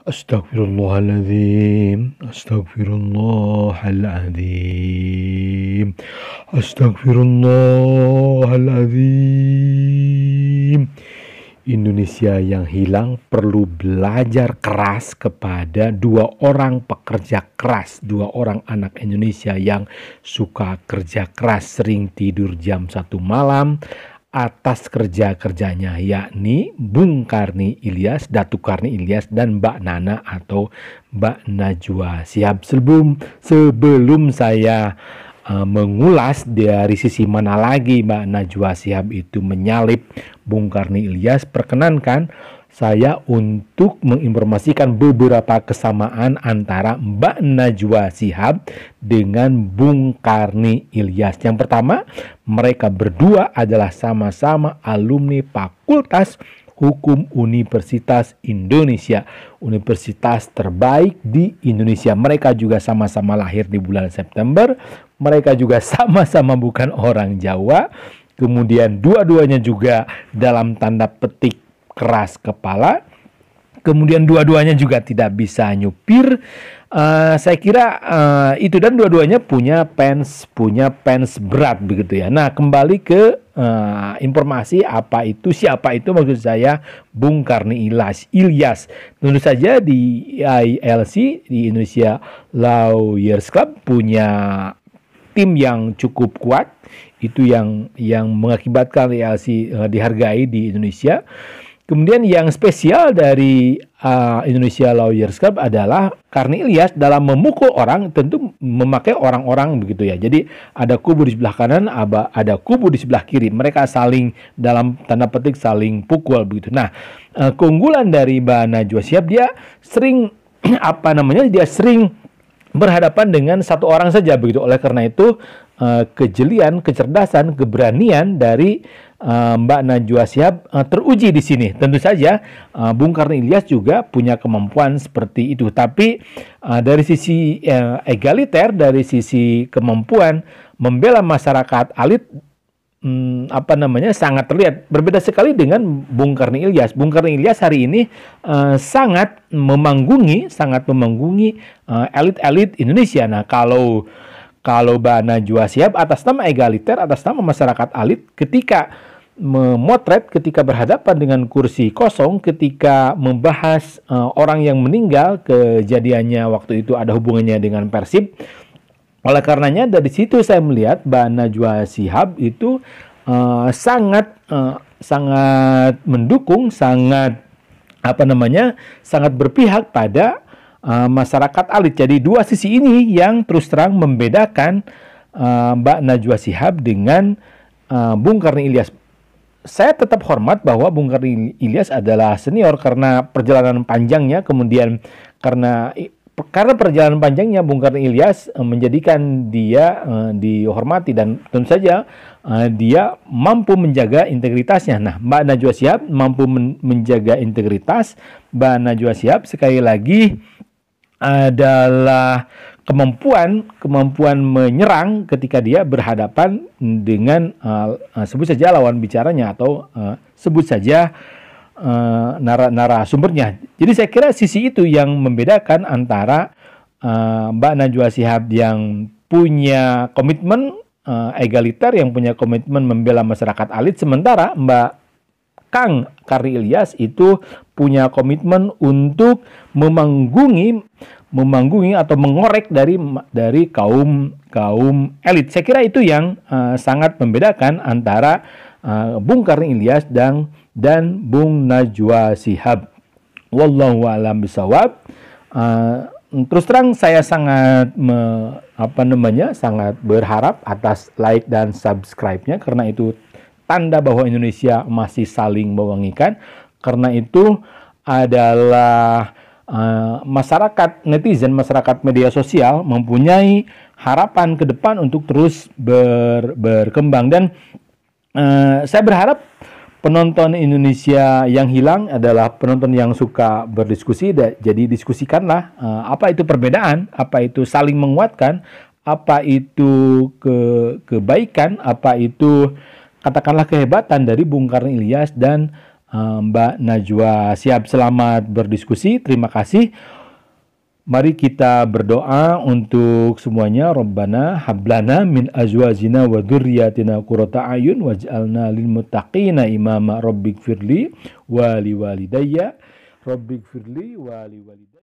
Astagfirullahaladzim, astagfirullahaladzim, astagfirullahaladzim. Indonesia yang hilang perlu belajar keras kepada dua orang pekerja keras, dua orang anak Indonesia yang suka kerja keras, sering tidur jam satu malam, atas kerja-kerjanya yakni Bung Karni Ilyas, Datu Karni Ilyas dan Mbak Nana atau Mbak Najwa Siap. Sebelum sebelum saya eh, mengulas dari sisi mana lagi Mbak Najwa Siap itu menyalip Bung Karni Ilyas, perkenankan saya untuk menginformasikan beberapa kesamaan antara Mbak Najwa Sihab dengan Bung Karni Ilyas. Yang pertama, mereka berdua adalah sama-sama alumni Fakultas Hukum Universitas Indonesia, universitas terbaik di Indonesia. Mereka juga sama-sama lahir di bulan September. Mereka juga sama-sama bukan orang Jawa. Kemudian dua-duanya juga dalam tanda petik keras kepala. Kemudian dua-duanya juga tidak bisa nyupir. Uh, saya kira uh, itu dan dua-duanya punya pens punya pens berat begitu ya. Nah kembali ke uh, informasi apa itu siapa itu maksud saya Bung Karni Ilas Ilyas tentu saja di ILC di Indonesia Lawyers Club punya tim yang cukup kuat itu yang yang mengakibatkan ILC uh, dihargai di Indonesia Kemudian yang spesial dari uh, Indonesia Lawyers Club adalah Karni Ilyas dalam memukul orang tentu memakai orang-orang begitu ya. Jadi ada kubu di sebelah kanan, ada kubu di sebelah kiri. Mereka saling dalam tanda petik saling pukul begitu. Nah, uh, keunggulan dari Mbak Najwa Siap dia sering apa namanya dia sering berhadapan dengan satu orang saja begitu. Oleh karena itu eh, kejelian, kecerdasan, keberanian dari eh, Mbak Najwa Sihab eh, teruji di sini. Tentu saja Bung Karno Ilyas juga punya kemampuan seperti itu. Tapi dari sisi uh, egaliter, dari sisi kemampuan membela masyarakat alit hmm, apa namanya sangat terlihat berbeda sekali dengan Bung Karni Ilyas. Bung Karni Ilyas hari ini uh, sangat memanggungi, sangat memanggungi eh, elit-elit uh, Indonesia. Nah, kalau kalau bana Jua Siap atas nama egaliter, atas nama masyarakat elit ketika memotret ketika berhadapan dengan kursi kosong ketika membahas uh, orang yang meninggal kejadiannya waktu itu ada hubungannya dengan Persib oleh karenanya dari situ saya melihat Mbak Najwa Sihab itu uh, sangat uh, sangat mendukung, sangat apa namanya, sangat berpihak pada uh, masyarakat alit. Jadi dua sisi ini yang terus terang membedakan uh, Mbak Najwa Sihab dengan uh, Bung Karni Ilyas. Saya tetap hormat bahwa Bung Karni Ilyas adalah senior karena perjalanan panjangnya, kemudian karena karena perjalanan panjangnya Bung Karno Ilyas eh, menjadikan dia eh, dihormati dan tentu saja eh, dia mampu menjaga integritasnya. Nah, Mbak Najwa Siap mampu menjaga integritas. Mbak Najwa Siap sekali lagi adalah kemampuan kemampuan menyerang ketika dia berhadapan dengan sebut saja lawan bicaranya atau sebut saja Eh, narasumbernya. Jadi saya kira sisi itu yang membedakan antara uh, Mbak Najwa Sihab yang punya komitmen uh, egaliter, yang punya komitmen membela masyarakat alit, sementara Mbak Kang Kari Ilyas itu punya komitmen untuk memanggungi memanggungi atau mengorek dari dari kaum kaum elit. Saya kira itu yang uh, sangat membedakan antara uh, Bung Karni Ilyas dan dan Bung Najwa Sihab. Wallahu alam bisawab. Uh, ah, terus terang saya sangat me, apa namanya sangat berharap atas like dan subscribe-nya karena itu tanda bahwa Indonesia masih saling mewangikan. Karena itu adalah uh, masyarakat netizen, masyarakat media sosial mempunyai harapan ke depan untuk terus ber, berkembang dan uh, saya berharap penonton Indonesia yang hilang adalah penonton yang suka berdiskusi. Jadi diskusikanlah eh, apa itu perbedaan, apa itu saling menguatkan, apa itu ke kebaikan, apa itu katakanlah kehebatan dari Bung Karno Ilyas dan eh, Mbak Najwa. Siap selamat berdiskusi. Terima kasih. Mari kita berdoa untuk semuanya. Rabbana hablana min azwajina wa dzurriyyatina qurrata ayun waj'alna lil muttaqina imama. Rabbighfirli wa li walidayya. Rabbighfirli wa li walidayya.